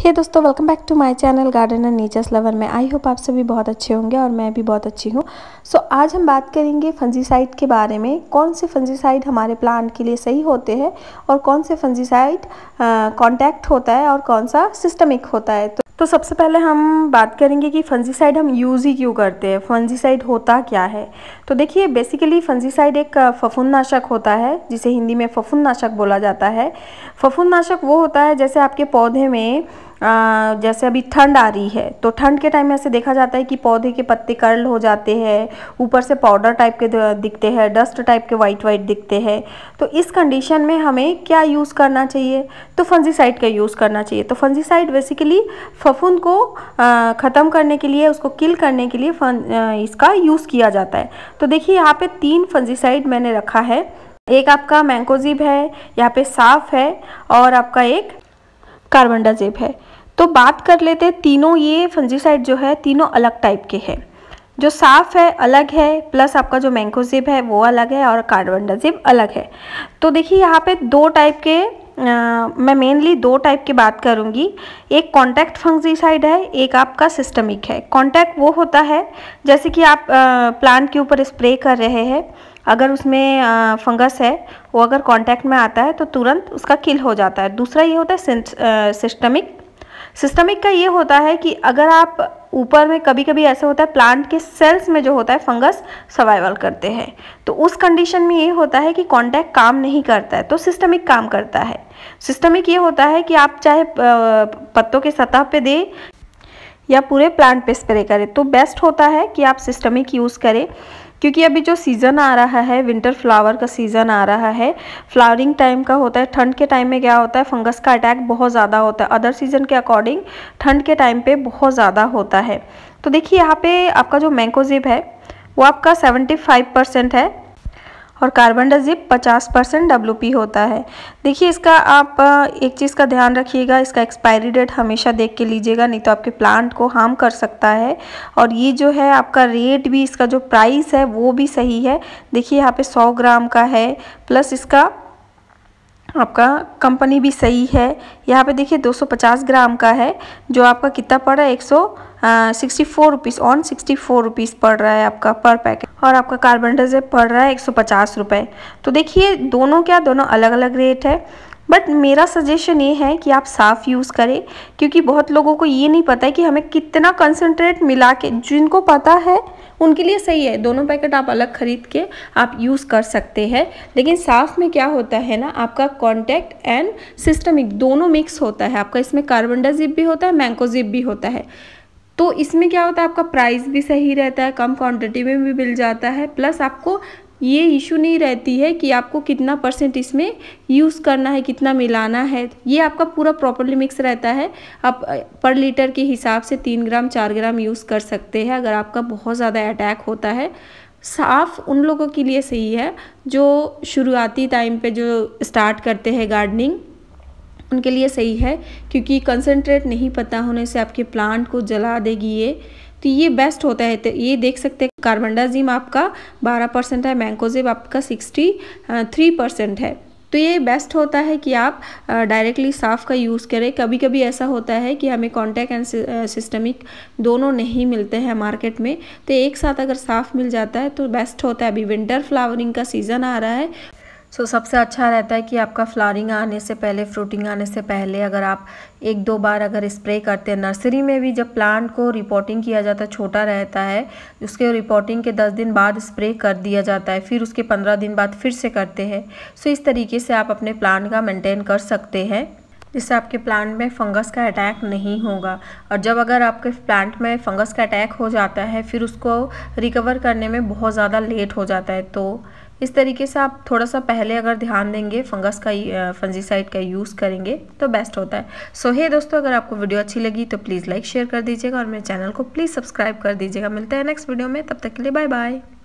हे hey दोस्तों welcome back to my channel gardener nature's lover में I hope आप सभी बहुत अच्छे होंगे और मैं भी बहुत अच्छी हूँ सो so, आज हम बात करेंगे फंजीसाइड के बारे में कौन से फंजीसाइड हमारे प्लांट के लिए सही होते हैं और कौन से फंजीसाइड कांटेक्ट होता है और कौन सा सिस्टमिक होता है तो तो सबसे पहले हम बात करेंगे कि फंजीसाइड हम यूज़ ही क्यों करते हैं फंजीसाइड होता क्या है तो देखिए बेसिकली फंजीसाइड एक फफुंदनाशक होता है जिसे हिंदी में फफुंदनाशक बोला जाता है फफुंदनाशक वो होता है जैसे आपके पौधे में आ, जैसे अभी ठंड आ रही है तो ठंड के टाइम में ऐसे देखा जाता है कि पौधे के पत्ते कर्ल हो जाते हैं ऊपर से पाउडर टाइप के दिखते हैं डस्ट टाइप के वाइट वाइट दिखते हैं तो इस कंडीशन में हमें क्या यूज़ करना चाहिए तो फंजीसाइड का यूज़ करना चाहिए तो फंजीसाइड बेसिकली फफूंद को ख़त्म करने के लिए उसको किल करने के लिए फन, आ, इसका यूज़ किया जाता है तो देखिए यहाँ पर तीन फंजीसाइड मैंने रखा है एक आपका मैंकोजिब है यहाँ पे साफ है और आपका एक कार्बन कार्बनडाजिब है तो बात कर लेते हैं तीनों ये फंजीसाइड जो है तीनों अलग टाइप के हैं जो साफ है अलग है प्लस आपका जो मैंकोजिब है वो अलग है और कार्बनडाजिब अलग है तो देखिए यहाँ पे दो टाइप के आ, मैं मेनली दो टाइप की बात करूँगी एक कॉन्टैक्ट फंगजीसाइड है एक आपका सिस्टमिक है कॉन्टैक्ट वो होता है जैसे कि आप आ, प्लांट के ऊपर स्प्रे कर रहे हैं अगर उसमें आ, फंगस है वो अगर कांटेक्ट में आता है तो तुरंत उसका किल हो जाता है दूसरा ये होता है सिस्टमिक सिस्टमिक का ये होता है कि अगर आप ऊपर में कभी कभी ऐसा होता है प्लांट के सेल्स में जो होता है फंगस सर्वाइवल करते हैं तो उस कंडीशन में ये होता है कि कॉन्टैक्ट काम नहीं करता है तो सिस्टमिक काम करता है सिस्टमिक ये होता है कि आप चाहे पत्तों के सतह पे दे या पूरे प्लांट पे स्प्रे करें तो बेस्ट होता है कि आप सिस्टमिक यूज़ करें क्योंकि अभी जो सीज़न आ रहा है विंटर फ्लावर का सीज़न आ रहा है फ्लावरिंग टाइम का होता है ठंड के टाइम में क्या होता है फंगस का अटैक बहुत ज़्यादा होता है अदर सीज़न के अकॉर्डिंग ठंड के टाइम पे बहुत ज़्यादा होता है तो देखिए यहाँ पे आपका जो मैंकोजिब है वो आपका 75 परसेंट है और कार्बन डाजिप 50 परसेंट डब्ल्यू होता है देखिए इसका आप एक चीज़ का ध्यान रखिएगा इसका एक्सपायरी डेट हमेशा देख के लीजिएगा नहीं तो आपके प्लांट को हार्म कर सकता है और ये जो है आपका रेट भी इसका जो प्राइस है वो भी सही है देखिए यहाँ पे 100 ग्राम का है प्लस इसका आपका कंपनी भी सही है यहाँ पे देखिए 250 ग्राम का है जो आपका कितना पड़ रहा है एक सौ sixty four rupees on sixty four rupees पड़ रहा है आपका पर पैकेट और आपका कार्बन डाइजेप पड़ रहा है एक सौ पचास तो देखिए दोनों क्या दोनों अलग अलग रेट है बट मेरा सजेशन ये है कि आप साफ़ यूज़ करें क्योंकि बहुत लोगों को ये नहीं पता है कि हमें कितना कंसनट्रेट मिला के जिनको पता है उनके लिए सही है दोनों पैकेट आप अलग खरीद के आप यूज़ कर सकते हैं लेकिन साफ में क्या होता है ना आपका कॉन्टैक्ट एंड सिस्टमिक दोनों मिक्स होता है आपका इसमें जिप भी होता है मैंकोजिप भी होता है तो इसमें क्या होता है आपका प्राइस भी सही रहता है कम क्वांटिटी में भी मिल जाता है प्लस आपको ये इशू नहीं रहती है कि आपको कितना परसेंट इसमें यूज़ करना है कितना मिलाना है ये आपका पूरा प्रॉपरली मिक्स रहता है आप पर लीटर के हिसाब से तीन ग्राम चार ग्राम यूज़ कर सकते हैं अगर आपका बहुत ज़्यादा अटैक होता है साफ उन लोगों के लिए सही है जो शुरुआती टाइम पे जो स्टार्ट करते हैं गार्डनिंग उनके लिए सही है क्योंकि कंसनट्रेट नहीं पता होने से आपके प्लांट को जला देगी ये तो ये बेस्ट होता है तो ये देख सकते हैं कार्बनडाजिम आपका 12 परसेंट है मैंकोजिम आपका 63 परसेंट है तो ये बेस्ट होता है कि आप डायरेक्टली साफ का यूज़ करें कभी कभी ऐसा होता है कि हमें कॉन्टैक्ट एंड सिस्टमिक दोनों नहीं मिलते हैं मार्केट में तो एक साथ अगर साफ मिल जाता है तो बेस्ट होता है अभी विंटर फ्लावरिंग का सीज़न आ रहा है सो so, सबसे अच्छा रहता है कि आपका फ्लॉरिंग आने से पहले फ्रूटिंग आने से पहले अगर आप एक दो बार अगर स्प्रे करते हैं नर्सरी में भी जब प्लांट को रिपोर्टिंग किया जाता है छोटा रहता है उसके रिपोर्टिंग के दस दिन बाद स्प्रे कर दिया जाता है फिर उसके पंद्रह दिन बाद फिर से करते हैं सो so, इस तरीके से आप अपने प्लांट का मेनटेन कर सकते हैं जिससे आपके प्लांट में फंगस का अटैक नहीं होगा और जब अगर आपके प्लांट में फंगस का अटैक हो जाता है फिर उसको रिकवर करने में बहुत ज़्यादा लेट हो जाता है तो इस तरीके से आप थोड़ा सा पहले अगर ध्यान देंगे फंगस का फंजीसाइड का यूज़ करेंगे तो बेस्ट होता है सो so, हे hey दोस्तों अगर आपको वीडियो अच्छी लगी तो प्लीज़ लाइक शेयर कर दीजिएगा और मेरे चैनल को प्लीज़ सब्सक्राइब कर दीजिएगा मिलते हैं नेक्स्ट वीडियो में तब तक के लिए बाय बाय